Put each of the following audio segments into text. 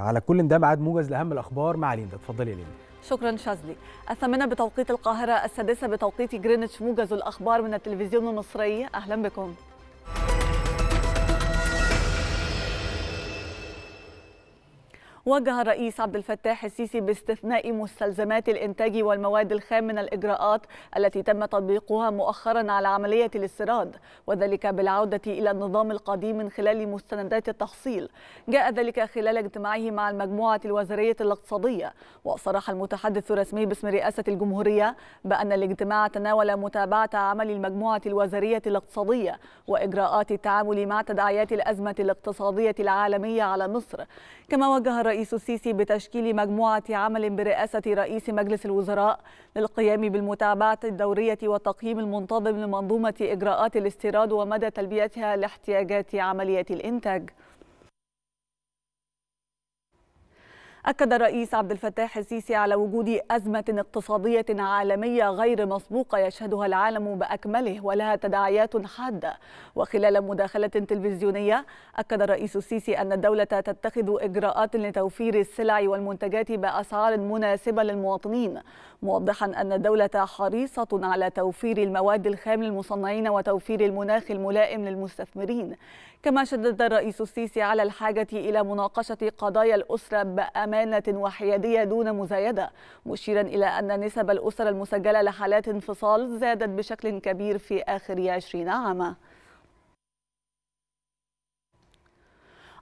على كل ده معاد موجز لاهم الاخبار مع ليندا اتفضلي يا ليندا شكرا شاذلي الثامنة بتوقيت القاهرة السادسة بتوقيت جرينتش موجز الأخبار من التلفزيون المصري أهلا بكم وجه الرئيس عبد الفتاح السيسي باستثناء مستلزمات الإنتاج والمواد الخام من الإجراءات التي تم تطبيقها مؤخرا على عملية الاستيراد وذلك بالعودة إلى النظام القديم من خلال مستندات التحصيل جاء ذلك خلال اجتماعه مع المجموعة الوزارية الاقتصادية وصرح المتحدث الرسمي باسم رئاسة الجمهورية بأن الاجتماع تناول متابعة عمل المجموعة الوزارية الاقتصادية وإجراءات التعامل مع تداعيات الأزمة الاقتصادية العالمية على مصر كما وجه الرئيس الرئيس السيسي بتشكيل مجموعة عمل برئاسة رئيس مجلس الوزراء للقيام بالمتابعة الدورية والتقييم المنتظم لمنظومة إجراءات الاستيراد ومدى تلبيتها لاحتياجات عملية الإنتاج أكد الرئيس عبد الفتاح السيسي على وجود أزمة اقتصادية عالمية غير مسبوقة يشهدها العالم بأكمله ولها تداعيات حادة وخلال مداخلة تلفزيونية أكد الرئيس السيسي أن الدولة تتخذ إجراءات لتوفير السلع والمنتجات بأسعار مناسبة للمواطنين موضحا أن الدولة حريصة على توفير المواد الخام للمصنعين وتوفير المناخ الملائم للمستثمرين كما شدد الرئيس السيسي على الحاجة إلى مناقشة قضايا الأسرة بأمان أمانة وحيادية دون مزايدة مشيرا إلى أن نسب الأسر المسجلة لحالات انفصال زادت بشكل كبير في آخر عشرين عاما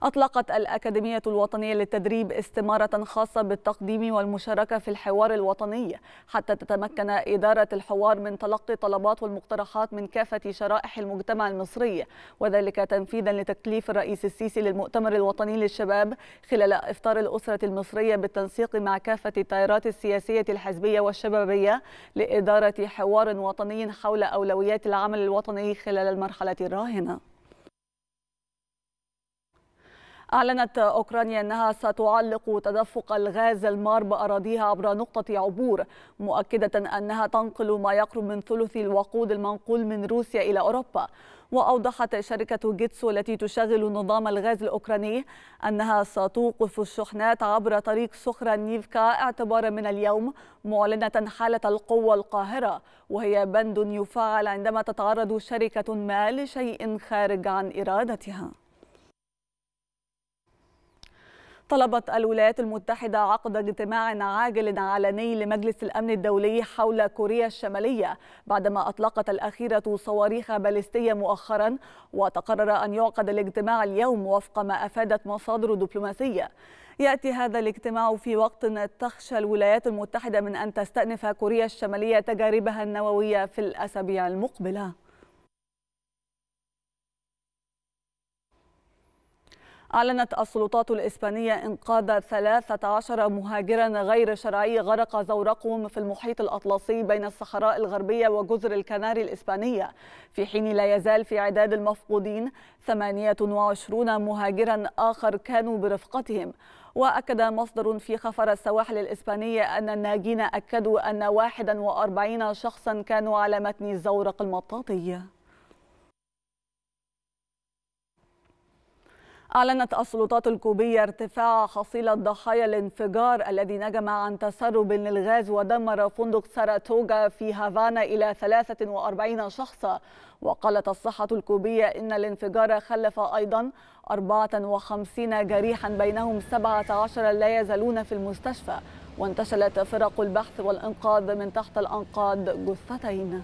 أطلقت الأكاديمية الوطنية للتدريب استمارة خاصة بالتقديم والمشاركة في الحوار الوطني حتى تتمكن إدارة الحوار من تلقي طلبات والمقترحات من كافة شرائح المجتمع المصري وذلك تنفيذا لتكليف الرئيس السيسي للمؤتمر الوطني للشباب خلال إفطار الأسرة المصرية بالتنسيق مع كافة التيارات السياسية الحزبية والشبابية لإدارة حوار وطني حول أولويات العمل الوطني خلال المرحلة الراهنة أعلنت أوكرانيا أنها ستعلق تدفق الغاز المار بأراضيها عبر نقطة عبور مؤكدة أنها تنقل ما يقرب من ثلث الوقود المنقول من روسيا إلى أوروبا وأوضحت شركة جيتسو التي تشغل نظام الغاز الأوكراني أنها ستوقف الشحنات عبر طريق سخرة نيفكا اعتبارا من اليوم معلنة حالة القوة القاهرة وهي بند يفعل عندما تتعرض شركة ما لشيء خارج عن إرادتها طلبت الولايات المتحدة عقد اجتماع عاجل علني لمجلس الأمن الدولي حول كوريا الشمالية بعدما أطلقت الأخيرة صواريخ باليستية مؤخرا وتقرر أن يعقد الاجتماع اليوم وفق ما أفادت مصادر دبلوماسية يأتي هذا الاجتماع في وقت تخشى الولايات المتحدة من أن تستأنف كوريا الشمالية تجاربها النووية في الأسابيع المقبلة أعلنت السلطات الإسبانية إنقاذ 13 مهاجرا غير شرعي غرق زورقهم في المحيط الأطلسي بين الصحراء الغربية وجزر الكناري الإسبانية في حين لا يزال في عداد المفقودين 28 مهاجرا آخر كانوا برفقتهم وأكد مصدر في خفر السواحل الإسبانية أن الناجين أكدوا أن 41 شخصا كانوا على متن الزورق المطاطي أعلنت السلطات الكوبية ارتفاع حصيلة ضحايا الانفجار الذي نجم عن تسرب للغاز ودمر فندق ساراتوجا في هافانا إلى 43 شخصا وقالت الصحة الكوبية إن الانفجار خلف أيضا 54 جريحا بينهم 17 لا يزالون في المستشفى وانتشلت فرق البحث والإنقاذ من تحت الأنقاض جثتين